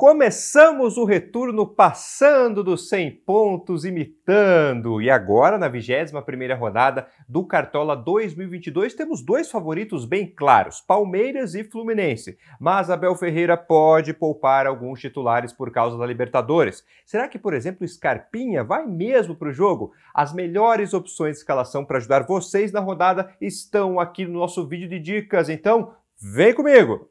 Começamos o retorno passando dos 100 pontos, imitando. E agora, na 21ª rodada do Cartola 2022, temos dois favoritos bem claros, Palmeiras e Fluminense. Mas Abel Ferreira pode poupar alguns titulares por causa da Libertadores. Será que, por exemplo, Scarpinha vai mesmo para o jogo? As melhores opções de escalação para ajudar vocês na rodada estão aqui no nosso vídeo de dicas. Então, vem comigo!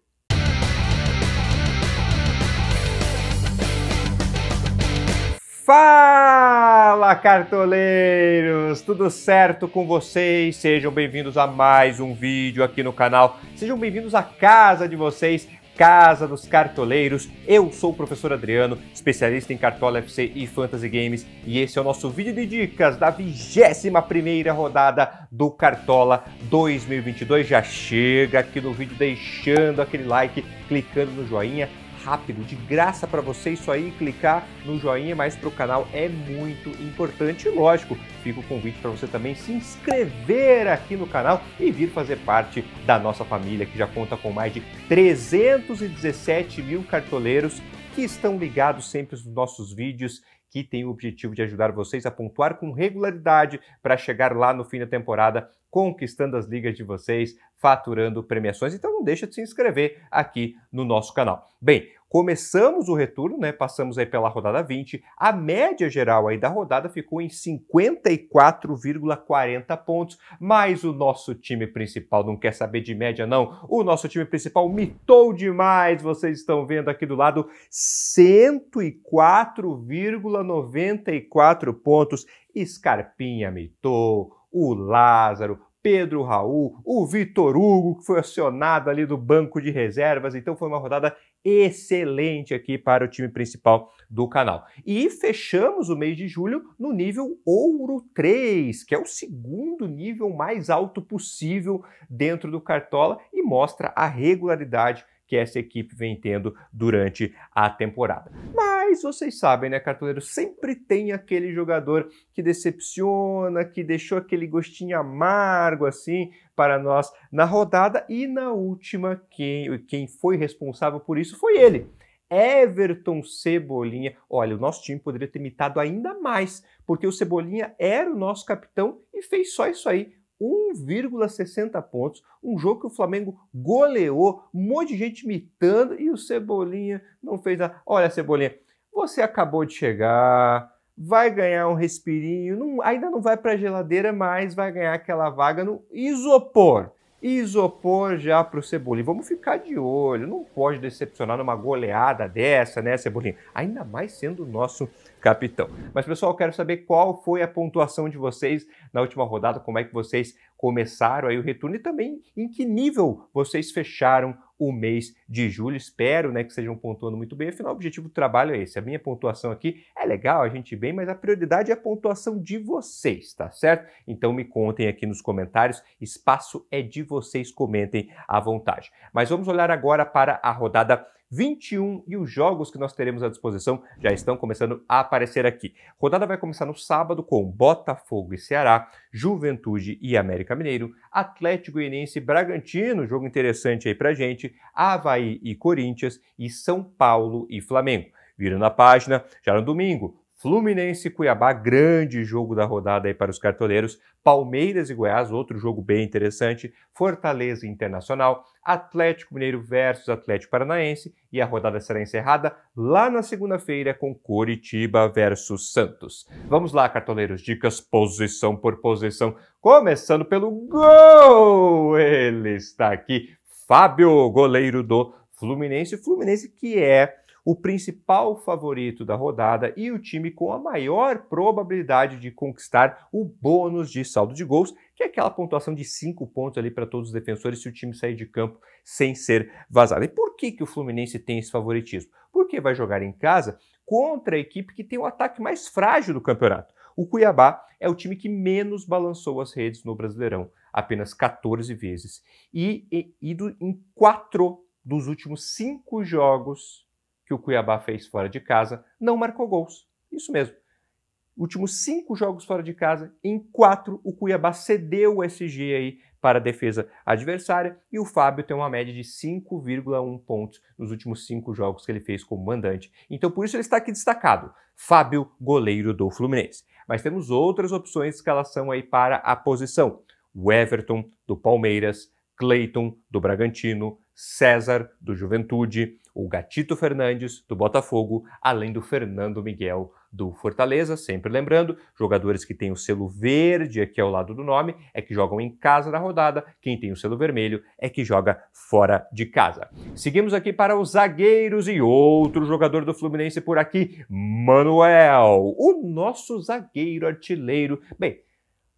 Fala cartoleiros, tudo certo com vocês? Sejam bem-vindos a mais um vídeo aqui no canal. Sejam bem-vindos à casa de vocês, Casa dos Cartoleiros. Eu sou o professor Adriano, especialista em Cartola FC e Fantasy Games, e esse é o nosso vídeo de dicas da 21ª rodada do Cartola 2022. Já chega aqui no vídeo deixando aquele like, clicando no joinha, rápido, de graça para você isso aí, clicar no joinha mais para o canal é muito importante. E lógico, fica o convite para você também se inscrever aqui no canal e vir fazer parte da nossa família que já conta com mais de 317 mil cartoleiros que estão ligados sempre nos nossos vídeos que tem o objetivo de ajudar vocês a pontuar com regularidade para chegar lá no fim da temporada, conquistando as ligas de vocês, faturando premiações. Então não deixa de se inscrever aqui no nosso canal. Bem, começamos o retorno, né? Passamos aí pela rodada 20. A média geral aí da rodada ficou em 54,40 pontos, mas o nosso time principal não quer saber de média não. O nosso time principal mitou demais. Vocês estão vendo aqui do lado 104,94 pontos. Escarpinha mitou, o Lázaro, Pedro Raul, o Vitor Hugo, que foi acionado ali do banco de reservas. Então foi uma rodada excelente aqui para o time principal do canal. E fechamos o mês de julho no nível ouro 3, que é o segundo nível mais alto possível dentro do Cartola e mostra a regularidade que essa equipe vem tendo durante a temporada. Mas vocês sabem, né, cartoleiro? Sempre tem aquele jogador que decepciona, que deixou aquele gostinho amargo assim para nós na rodada e na última, quem, quem foi responsável por isso foi ele. Everton Cebolinha. Olha, o nosso time poderia ter imitado ainda mais, porque o Cebolinha era o nosso capitão e fez só isso aí. 1,60 pontos. Um jogo que o Flamengo goleou, um monte de gente imitando e o Cebolinha não fez nada. Olha, Cebolinha, você acabou de chegar, vai ganhar um respirinho, não, ainda não vai para a geladeira, mas vai ganhar aquela vaga no isopor. Isopor já para o Cebolinha. Vamos ficar de olho, não pode decepcionar numa goleada dessa, né, Cebolinha? Ainda mais sendo o nosso capitão. Mas, pessoal, quero saber qual foi a pontuação de vocês na última rodada, como é que vocês começaram aí o retorno e também em que nível vocês fecharam o mês de julho. Espero né, que sejam pontuando muito bem. Afinal, o objetivo do trabalho é esse. A minha pontuação aqui é legal, a gente bem, mas a prioridade é a pontuação de vocês, tá certo? Então me contem aqui nos comentários. Espaço é de vocês, comentem à vontade. Mas vamos olhar agora para a rodada 21 e os jogos que nós teremos à disposição já estão começando a aparecer aqui. Rodada vai começar no sábado com Botafogo e Ceará, Juventude e América Mineiro, Atlético Goianiense e Bragantino, jogo interessante aí pra gente, Havaí e Corinthians e São Paulo e Flamengo. virando a página, já no domingo, Fluminense e Cuiabá, grande jogo da rodada aí para os cartoleiros. Palmeiras e Goiás, outro jogo bem interessante. Fortaleza Internacional, Atlético Mineiro versus Atlético Paranaense e a rodada será encerrada lá na segunda-feira com Coritiba versus Santos. Vamos lá, cartoleiros, dicas posição por posição, começando pelo gol. Ele está aqui, Fábio, goleiro do Fluminense, Fluminense que é o principal favorito da rodada e o time com a maior probabilidade de conquistar o bônus de saldo de gols, que é aquela pontuação de 5 pontos ali para todos os defensores se o time sair de campo sem ser vazado. E por que, que o Fluminense tem esse favoritismo? Porque vai jogar em casa contra a equipe que tem o ataque mais frágil do campeonato. O Cuiabá é o time que menos balançou as redes no Brasileirão, apenas 14 vezes. E, e, em quatro dos últimos cinco jogos que o Cuiabá fez fora de casa, não marcou gols. Isso mesmo. Últimos cinco jogos fora de casa, em quatro o Cuiabá cedeu o SG aí para a defesa adversária e o Fábio tem uma média de 5,1 pontos nos últimos cinco jogos que ele fez como mandante. Então por isso ele está aqui destacado, Fábio, goleiro do Fluminense. Mas temos outras opções de escalação aí para a posição. O Everton do Palmeiras, Clayton do Bragantino, César, do Juventude, o Gatito Fernandes, do Botafogo, além do Fernando Miguel, do Fortaleza. Sempre lembrando, jogadores que têm o selo verde aqui ao é lado do nome é que jogam em casa na rodada, quem tem o selo vermelho é que joga fora de casa. Seguimos aqui para os zagueiros e outro jogador do Fluminense por aqui, Manuel, o nosso zagueiro artilheiro. Bem,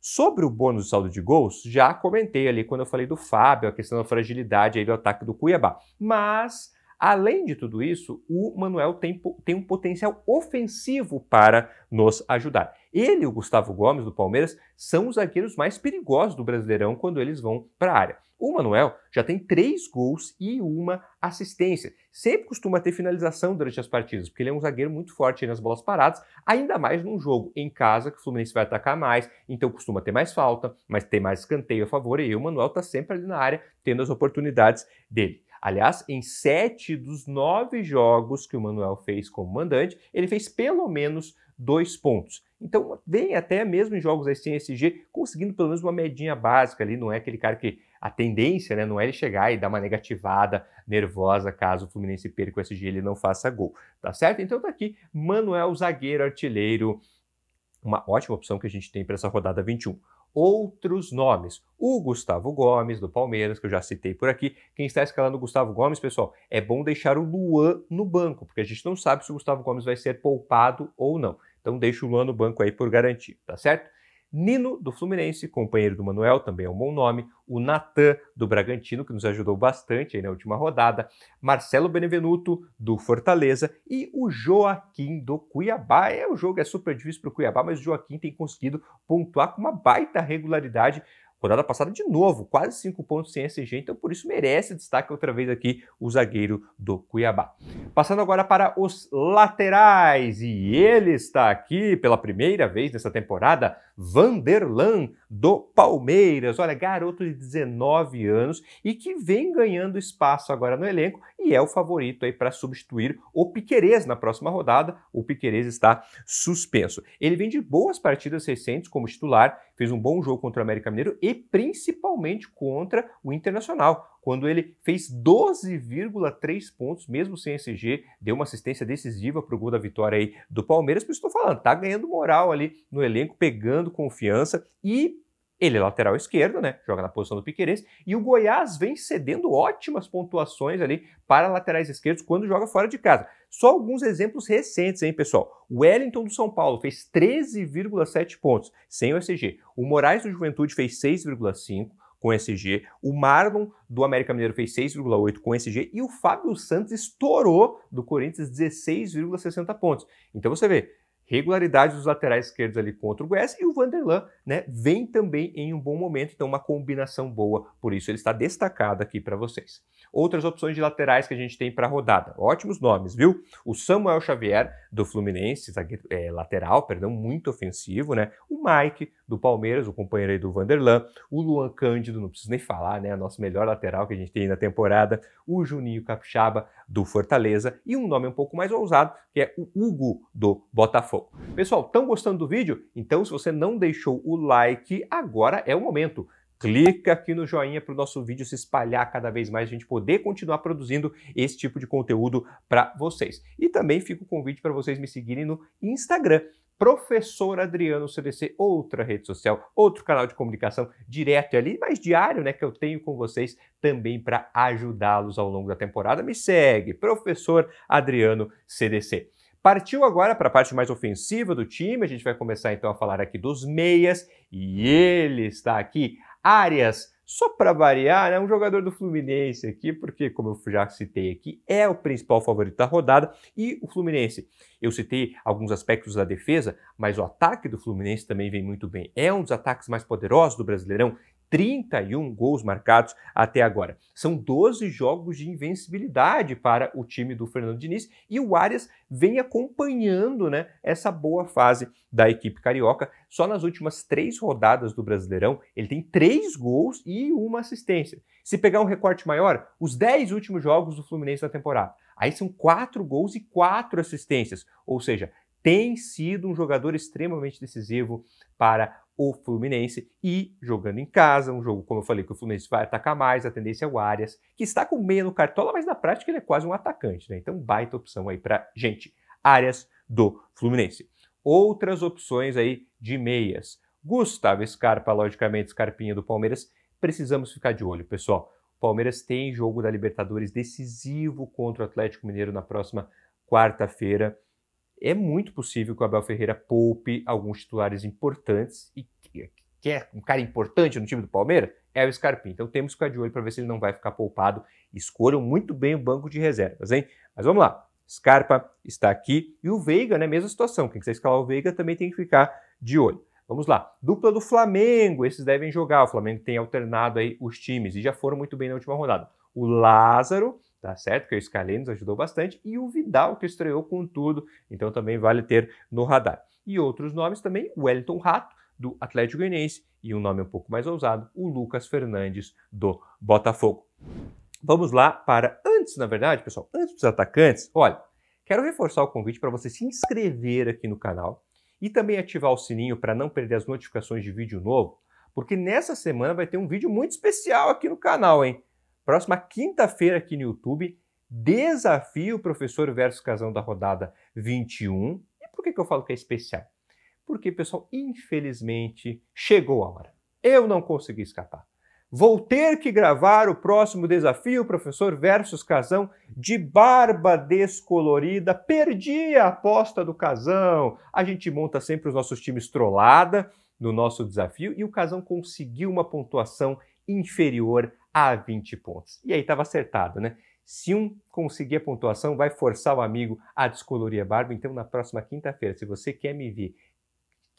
Sobre o bônus de saldo de gols, já comentei ali quando eu falei do Fábio, a questão da fragilidade aí do ataque do Cuiabá. Mas, além de tudo isso, o Manuel tem, tem um potencial ofensivo para nos ajudar. Ele e o Gustavo Gomes, do Palmeiras, são os zagueiros mais perigosos do Brasileirão quando eles vão para a área. O Manuel já tem três gols e uma assistência. Sempre costuma ter finalização durante as partidas, porque ele é um zagueiro muito forte nas bolas paradas, ainda mais num jogo em casa, que o Fluminense vai atacar mais, então costuma ter mais falta, mas tem mais escanteio a favor, e o Manuel está sempre ali na área, tendo as oportunidades dele. Aliás, em sete dos nove jogos que o Manuel fez como mandante, ele fez pelo menos dois pontos. Então, vem até mesmo em jogos sem SG conseguindo pelo menos uma medinha básica ali, não é aquele cara que a tendência, né, não é ele chegar e dar uma negativada nervosa caso o Fluminense perca o SG ele não faça gol, tá certo? Então tá aqui Manuel zagueiro artilheiro, uma ótima opção que a gente tem para essa rodada 21 outros nomes. O Gustavo Gomes, do Palmeiras, que eu já citei por aqui. Quem está escalando o Gustavo Gomes, pessoal, é bom deixar o Luan no banco, porque a gente não sabe se o Gustavo Gomes vai ser poupado ou não. Então deixa o Luan no banco aí por garantia, tá certo? Nino, do Fluminense, companheiro do Manuel, também é um bom nome. O Natan, do Bragantino, que nos ajudou bastante aí na última rodada. Marcelo Benevenuto, do Fortaleza. E o Joaquim, do Cuiabá. É, o jogo é super difícil para o Cuiabá, mas o Joaquim tem conseguido pontuar com uma baita regularidade. Rodada passada de novo, quase 5 pontos sem SG, então por isso merece destaque outra vez aqui o zagueiro do Cuiabá. Passando agora para os laterais, e ele está aqui pela primeira vez nessa temporada, Vanderlan do Palmeiras. Olha, garoto de 19 anos e que vem ganhando espaço agora no elenco e é o favorito aí para substituir o Piquerez na próxima rodada. O Piquerez está suspenso. Ele vem de boas partidas recentes como titular, fez um bom jogo contra o América Mineiro e principalmente contra o Internacional quando ele fez 12,3 pontos, mesmo sem SG, deu uma assistência decisiva para o gol da vitória aí do Palmeiras. Por isso estou falando, tá ganhando moral ali no elenco, pegando confiança e ele é lateral esquerdo, né? Joga na posição do Piquerez. E o Goiás vem cedendo ótimas pontuações ali para laterais esquerdos quando joga fora de casa. Só alguns exemplos recentes, hein, pessoal? O Wellington do São Paulo fez 13,7 pontos, sem o SG. O Moraes do Juventude fez 6,5 com SG, o Marlon do América Mineiro fez 6,8 com SG e o Fábio Santos estourou do Corinthians 16,60 pontos. Então você vê, regularidade dos laterais esquerdos ali contra o Goiás e o Vanderlan, né, vem também em um bom momento, então uma combinação boa, por isso ele está destacado aqui para vocês. Outras opções de laterais que a gente tem para a rodada, ótimos nomes, viu? O Samuel Xavier do Fluminense, é, lateral, perdão, muito ofensivo, né? O Mike do Palmeiras, o companheiro aí do Vanderlan, o Luan Cândido, não preciso nem falar, né? Nosso melhor lateral que a gente tem na temporada, o Juninho Capixaba, do Fortaleza e um nome um pouco mais ousado, que é o Hugo do Botafogo. Pessoal, estão gostando do vídeo? Então, se você não deixou o like, agora é o momento clica aqui no joinha para o nosso vídeo se espalhar cada vez mais, a gente poder continuar produzindo esse tipo de conteúdo para vocês. E também fica o convite para vocês me seguirem no Instagram. Professor Adriano CDC, outra rede social, outro canal de comunicação direto ali, mas diário, né, que eu tenho com vocês também para ajudá-los ao longo da temporada. Me segue, Professor Adriano CDC. Partiu agora para a parte mais ofensiva do time, a gente vai começar então a falar aqui dos meias e ele está aqui, Arias só para variar, né, um jogador do Fluminense aqui, porque, como eu já citei aqui, é o principal favorito da rodada. E o Fluminense, eu citei alguns aspectos da defesa, mas o ataque do Fluminense também vem muito bem. É um dos ataques mais poderosos do Brasileirão, 31 gols marcados até agora. São 12 jogos de invencibilidade para o time do Fernando Diniz e o Arias vem acompanhando né, essa boa fase da equipe carioca. Só nas últimas três rodadas do Brasileirão, ele tem três gols e uma assistência. Se pegar um recorte maior, os 10 últimos jogos do Fluminense na temporada. Aí são quatro gols e quatro assistências, ou seja, tem sido um jogador extremamente decisivo para o Fluminense e jogando em casa, um jogo, como eu falei, que o Fluminense vai atacar mais, a tendência é o Arias, que está com meia no cartola, mas na prática ele é quase um atacante, né? Então, baita opção aí para gente. Arias do Fluminense. Outras opções aí de meias. Gustavo Scarpa, logicamente, Scarpinha do Palmeiras. Precisamos ficar de olho, pessoal. O Palmeiras tem jogo da Libertadores decisivo contra o Atlético Mineiro na próxima quarta-feira é muito possível que o Abel Ferreira poupe alguns titulares importantes e que é um cara importante no time do Palmeiras, é o Scarpim. Então temos que ficar de olho para ver se ele não vai ficar poupado. Escolham muito bem o banco de reservas, hein? Mas vamos lá. Scarpa está aqui e o Veiga, né? Mesma situação. Quem quiser escalar o Veiga também tem que ficar de olho. Vamos lá. Dupla do Flamengo, esses devem jogar. O Flamengo tem alternado aí os times e já foram muito bem na última rodada. O Lázaro tá certo? Que o Scaleni nos ajudou bastante, e o Vidal, que estreou com tudo, então também vale ter no radar. E outros nomes também, o Wellington Rato, do Atlético Goianiense, e um nome um pouco mais ousado, o Lucas Fernandes, do Botafogo. Vamos lá para antes, na verdade, pessoal, antes dos atacantes, olha, quero reforçar o convite para você se inscrever aqui no canal e também ativar o sininho para não perder as notificações de vídeo novo, porque nessa semana vai ter um vídeo muito especial aqui no canal, hein? Próxima quinta-feira aqui no YouTube, desafio professor versus casão da rodada 21. E por que, que eu falo que é especial? Porque, pessoal, infelizmente chegou a hora. Eu não consegui escapar. Vou ter que gravar o próximo desafio, professor versus casão, de barba descolorida. Perdi a aposta do casão. A gente monta sempre os nossos times trollada no nosso desafio e o casão conseguiu uma pontuação inferior a 20 pontos. E aí estava acertado, né? Se um conseguir a pontuação, vai forçar o amigo a descolorir a barba. Então, na próxima quinta-feira, se você quer me ver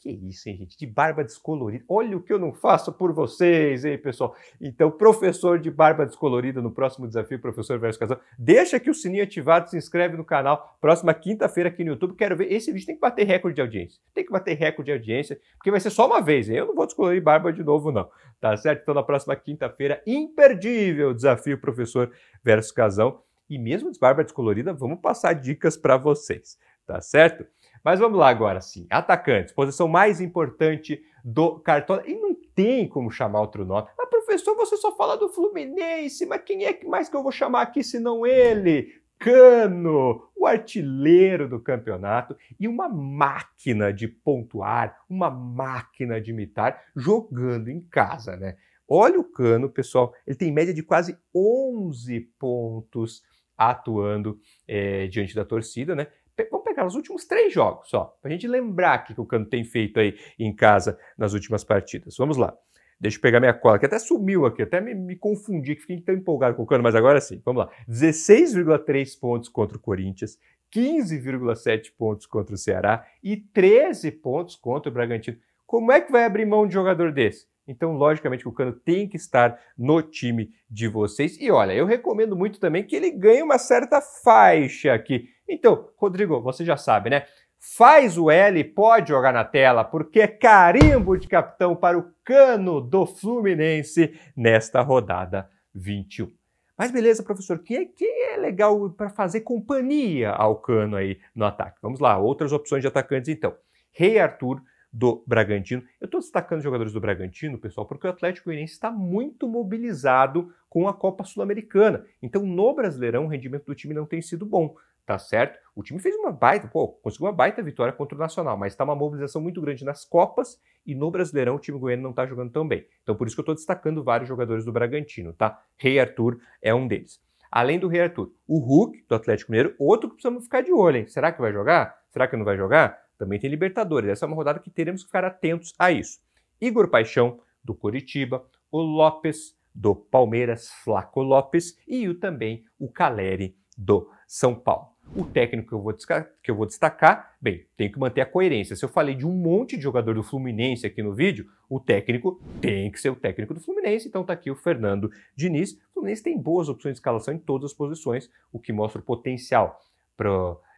que isso, hein, gente? De barba descolorida. Olha o que eu não faço por vocês, hein, pessoal? Então, professor de barba descolorida no próximo desafio, professor versus casal. Deixa aqui o sininho ativado, se inscreve no canal. Próxima quinta-feira aqui no YouTube. Quero ver. Esse vídeo tem que bater recorde de audiência. Tem que bater recorde de audiência, porque vai ser só uma vez, hein? Eu não vou descolorir barba de novo, não. Tá certo? Então, na próxima quinta-feira, imperdível desafio, professor versus casal. E mesmo de barba descolorida, vamos passar dicas para vocês. Tá certo? Mas vamos lá agora, sim. Atacantes, posição mais importante do Cartola. E não tem como chamar outro nome. Mas, ah, professor, você só fala do Fluminense, mas quem é mais que eu vou chamar aqui senão ele? Cano, o artilheiro do campeonato e uma máquina de pontuar, uma máquina de imitar, jogando em casa, né? Olha o Cano, pessoal, ele tem média de quase 11 pontos atuando é, diante da torcida, né? Vamos pegar os últimos três jogos só, para a gente lembrar o que o Cano tem feito aí em casa nas últimas partidas. Vamos lá. Deixa eu pegar minha cola, que até sumiu aqui, até me, me confundi, que fiquei tão empolgado com o Cano, mas agora sim, vamos lá. 16,3 pontos contra o Corinthians, 15,7 pontos contra o Ceará e 13 pontos contra o Bragantino. Como é que vai abrir mão de jogador desse? Então, logicamente, o Cano tem que estar no time de vocês. E olha, eu recomendo muito também que ele ganhe uma certa faixa aqui então, Rodrigo, você já sabe, né? Faz o L, pode jogar na tela, porque é carimbo de capitão para o cano do Fluminense nesta rodada 21. Mas beleza, professor, quem é quem é legal para fazer companhia ao Cano aí no ataque? Vamos lá, outras opções de atacantes então. Rei Arthur do Bragantino. Eu estou destacando os jogadores do Bragantino, pessoal, porque o Atlético Goianiense está muito mobilizado com a Copa Sul-Americana. Então, no Brasileirão, o rendimento do time não tem sido bom tá certo? O time fez uma baita, pô, conseguiu uma baita vitória contra o Nacional, mas está uma mobilização muito grande nas Copas e no Brasileirão o time goiano não está jogando tão bem. Então por isso que eu estou destacando vários jogadores do Bragantino, tá? Rei Arthur é um deles. Além do Rei Arthur, o Hulk, do Atlético Mineiro, outro que precisamos ficar de olho, hein? Será que vai jogar? Será que não vai jogar? Também tem Libertadores. Essa é uma rodada que teremos que ficar atentos a isso. Igor Paixão, do Coritiba, o Lopes, do Palmeiras, Flaco Lopes, e o, também o Caleri, do são Paulo. O técnico que eu, vou que eu vou destacar, bem, tem que manter a coerência. Se eu falei de um monte de jogador do Fluminense aqui no vídeo, o técnico tem que ser o técnico do Fluminense. Então tá aqui o Fernando Diniz. O Fluminense tem boas opções de escalação em todas as posições, o que mostra o potencial pra,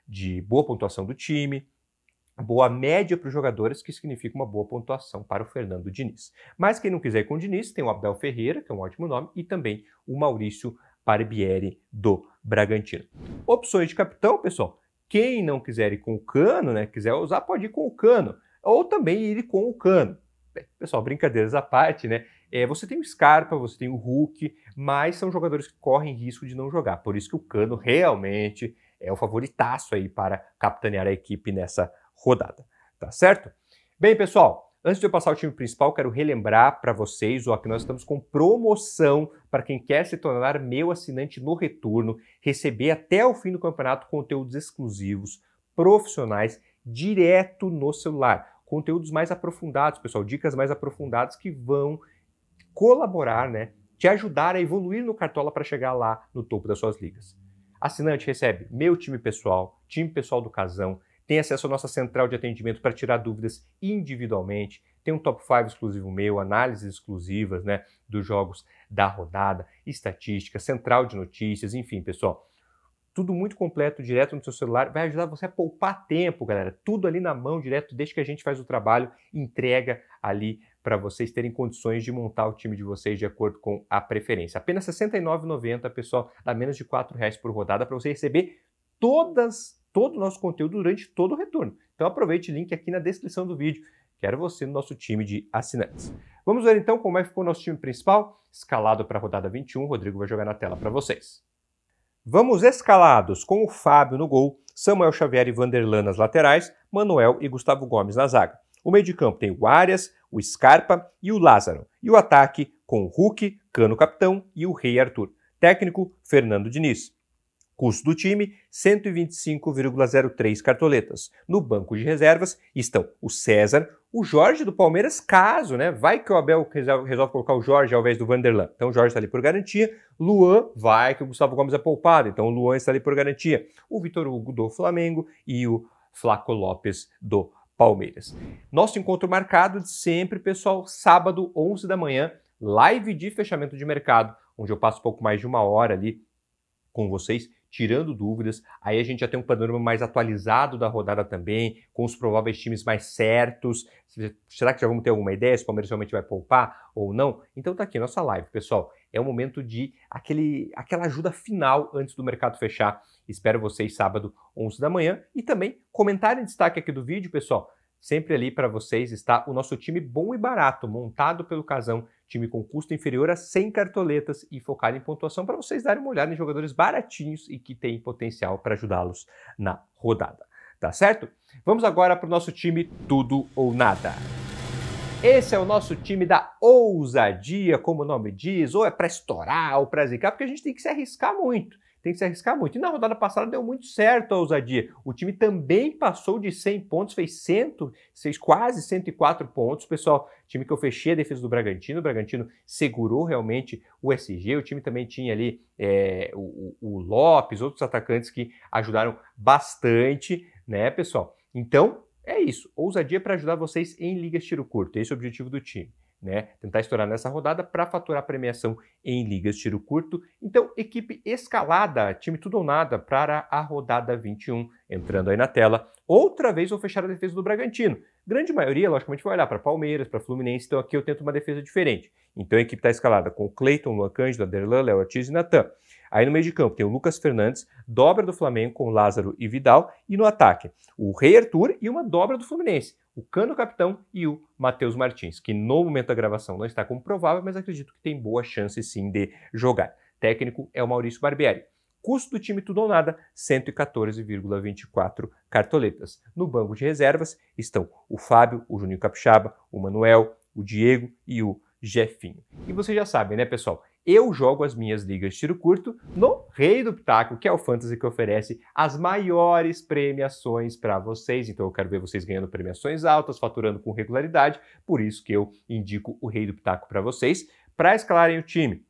de boa pontuação do time, boa média para os jogadores, que significa uma boa pontuação para o Fernando Diniz. Mas quem não quiser ir com o Diniz, tem o Abel Ferreira, que é um ótimo nome, e também o Maurício Barbieri do Bragantino. Opções de capitão, pessoal. Quem não quiser ir com o Cano, né, quiser usar, pode ir com o Cano, ou também ir com o Cano. Bem, pessoal, brincadeiras à parte, né? É, você tem o Scarpa, você tem o Hulk, mas são jogadores que correm risco de não jogar. Por isso que o Cano realmente é o favoritaço aí para capitanear a equipe nessa rodada, tá certo? Bem, pessoal, Antes de eu passar o time principal, quero relembrar para vocês ó, que nós estamos com promoção para quem quer se tornar meu assinante no retorno, receber até o fim do campeonato conteúdos exclusivos, profissionais, direto no celular. Conteúdos mais aprofundados, pessoal, dicas mais aprofundadas que vão colaborar, né? Te ajudar a evoluir no Cartola para chegar lá no topo das suas ligas. Assinante recebe meu time pessoal, time pessoal do Casão, tem acesso à nossa central de atendimento para tirar dúvidas individualmente, tem um top 5 exclusivo meu, análises exclusivas né, dos jogos da rodada, estatística, central de notícias, enfim, pessoal. Tudo muito completo, direto no seu celular, vai ajudar você a poupar tempo, galera. Tudo ali na mão, direto, desde que a gente faz o trabalho, entrega ali para vocês terem condições de montar o time de vocês de acordo com a preferência. Apenas R$ 69,90, pessoal, a menos de R$ reais por rodada para você receber todas todo o nosso conteúdo durante todo o retorno. Então aproveite o link aqui na descrição do vídeo. Quero você no nosso time de assinantes. Vamos ver então como é que ficou o nosso time principal, escalado para a rodada 21. O Rodrigo vai jogar na tela para vocês. Vamos escalados com o Fábio no gol, Samuel Xavier e Vanderlan nas laterais, Manuel e Gustavo Gomes na zaga. O meio de campo tem o Arias, o Scarpa e o Lázaro. E o ataque com o Hulk, Cano capitão e o Rei Arthur. Técnico, Fernando Diniz. Custo do time: 125,03 cartoletas. No banco de reservas estão o César, o Jorge do Palmeiras, caso, né? Vai que o Abel resolve colocar o Jorge ao invés do Vanderlan. Então o Jorge está ali por garantia. Luan, vai que o Gustavo Gomes é poupado. Então o Luan está ali por garantia. O Vitor Hugo do Flamengo e o Flaco Lopes do Palmeiras. Nosso encontro marcado de sempre, pessoal, sábado, 11 da manhã, live de fechamento de mercado, onde eu passo pouco mais de uma hora ali com vocês tirando dúvidas. Aí a gente já tem um panorama mais atualizado da rodada também, com os prováveis times mais certos. Será que já vamos ter alguma ideia se o Palmeiras realmente vai poupar ou não? Então tá aqui nossa live, pessoal. É o momento de aquele, aquela ajuda final antes do mercado fechar. Espero vocês sábado, 11 da manhã. E também comentário em destaque aqui do vídeo, pessoal. Sempre ali para vocês está o nosso time bom e barato, montado pelo Casão time com custo inferior a 100 cartoletas e focado em pontuação para vocês darem uma olhada em jogadores baratinhos e que têm potencial para ajudá-los na rodada. Tá certo? Vamos agora para o nosso time Tudo ou Nada. Esse é o nosso time da ousadia, como o nome diz, ou é para estourar ou para zicar, porque a gente tem que se arriscar muito tem que se arriscar muito. E na rodada passada deu muito certo a ousadia. O time também passou de 100 pontos, fez 100, fez quase 104 pontos. Pessoal, time que eu fechei a defesa do Bragantino, o Bragantino segurou realmente o SG. O time também tinha ali é, o, o Lopes, outros atacantes que ajudaram bastante, né, pessoal? Então, é isso. Ousadia para ajudar vocês em ligas tiro curto. Esse é o objetivo do time né? Tentar estourar nessa rodada para faturar premiação em ligas tiro curto. Então, equipe escalada, time tudo ou nada para a rodada 21, entrando aí na tela. Outra vez vou fechar a defesa do Bragantino. Grande maioria, logicamente, vai olhar para Palmeiras, para Fluminense, então aqui eu tento uma defesa diferente. Então a equipe está escalada com Cleiton, Luan Cândido, Aderlan, Léo Ortiz e Natan. Aí no meio de campo tem o Lucas Fernandes, dobra do Flamengo com Lázaro e Vidal, e no ataque o Rei Arthur e uma dobra do Fluminense, o Cano capitão e o Matheus Martins, que no momento da gravação não está como provável, mas acredito que tem boa chance sim de jogar. Técnico é o Maurício Barbieri. Custo do time tudo ou nada, 114,24 cartoletas. No banco de reservas estão o Fábio, o Juninho Capixaba, o Manuel, o Diego e o Jefinho. E vocês já sabem, né, pessoal? eu jogo as minhas ligas de tiro curto no Rei do Pitaco, que é o fantasy que oferece as maiores premiações para vocês. Então eu quero ver vocês ganhando premiações altas, faturando com regularidade. Por isso que eu indico o Rei do Pitaco para vocês. Para escalarem o time,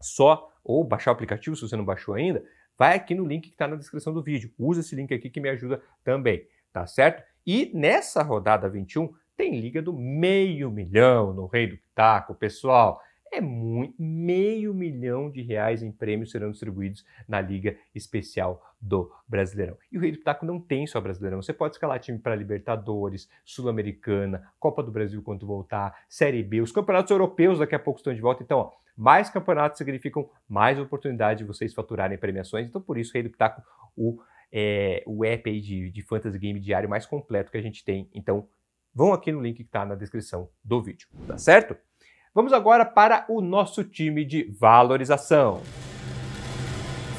só ou baixar o aplicativo se você não baixou ainda, vai aqui no link que está na descrição do vídeo. Usa esse link aqui que me ajuda também, tá certo? E nessa rodada 21 tem liga do meio milhão no Rei do Pitaco, pessoal é muito, meio milhão de reais em prêmios serão distribuídos na Liga Especial do Brasileirão. E o Rei do Pitaco não tem só Brasileirão, você pode escalar time para Libertadores, Sul-Americana, Copa do Brasil quando voltar, Série B, os campeonatos europeus daqui a pouco estão de volta, então ó, mais campeonatos significam mais oportunidade de vocês faturarem premiações, então por isso o Rei do Pitaco, o, é, o app de, de fantasy game diário mais completo que a gente tem, então vão aqui no link que está na descrição do vídeo, tá certo? Vamos agora para o nosso time de valorização.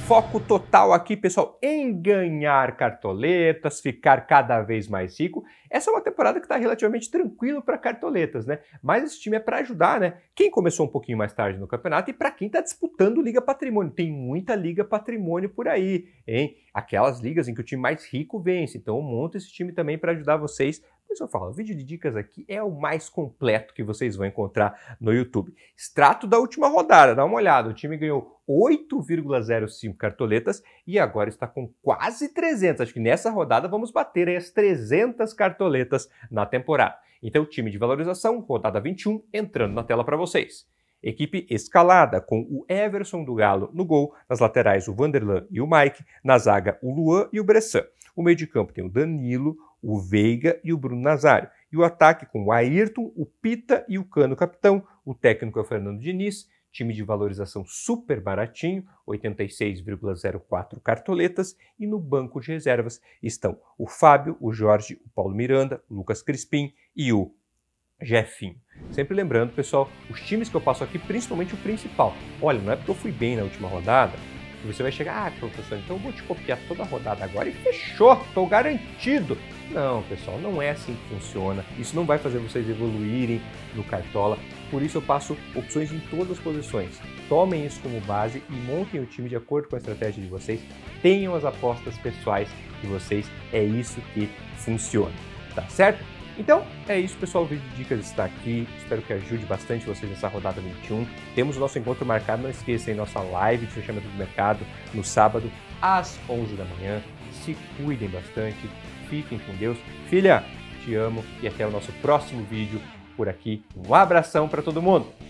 Foco total aqui, pessoal, em ganhar cartoletas, ficar cada vez mais rico essa é uma temporada que está relativamente tranquilo para cartoletas, né? Mas esse time é para ajudar, né? Quem começou um pouquinho mais tarde no campeonato e para quem está disputando Liga Patrimônio. Tem muita Liga Patrimônio por aí, hein? Aquelas ligas em que o time mais rico vence. Então eu monto esse time também para ajudar vocês isso eu falo, o vídeo de dicas aqui é o mais completo que vocês vão encontrar no YouTube. Extrato da última rodada, dá uma olhada. O time ganhou 8,05 cartoletas e agora está com quase 300. Acho que nessa rodada vamos bater as 300 cartoletas na temporada. Então, time de valorização, rodada 21, entrando na tela para vocês. Equipe escalada, com o Everson do Galo no gol, nas laterais o Vanderlan e o Mike, na zaga o Luan e o Bressan. O meio de campo tem o Danilo, o Veiga e o Bruno Nazário. E o ataque com o Ayrton, o Pita e o Cano capitão. O técnico é o Fernando Diniz time de valorização super baratinho, 86,04 cartoletas, e no banco de reservas estão o Fábio, o Jorge, o Paulo Miranda, o Lucas Crispim e o Jefinho. Sempre lembrando, pessoal, os times que eu passo aqui, principalmente o principal. Olha, não é porque eu fui bem na última rodada, e você vai chegar, ah, professor, então eu vou te copiar toda a rodada agora e fechou, estou garantido. Não, pessoal, não é assim que funciona. Isso não vai fazer vocês evoluírem no Cartola. Por isso eu passo opções em todas as posições. Tomem isso como base e montem o time de acordo com a estratégia de vocês. Tenham as apostas pessoais de vocês. É isso que funciona. Tá certo? Então, é isso, pessoal. O vídeo de dicas está aqui. Espero que ajude bastante vocês nessa rodada 21. Temos o nosso encontro marcado, não esqueçam, nossa live de fechamento do mercado no sábado às 11 da manhã. Se cuidem bastante, fiquem com Deus. Filha, te amo e até o nosso próximo vídeo por aqui. Um abração para todo mundo.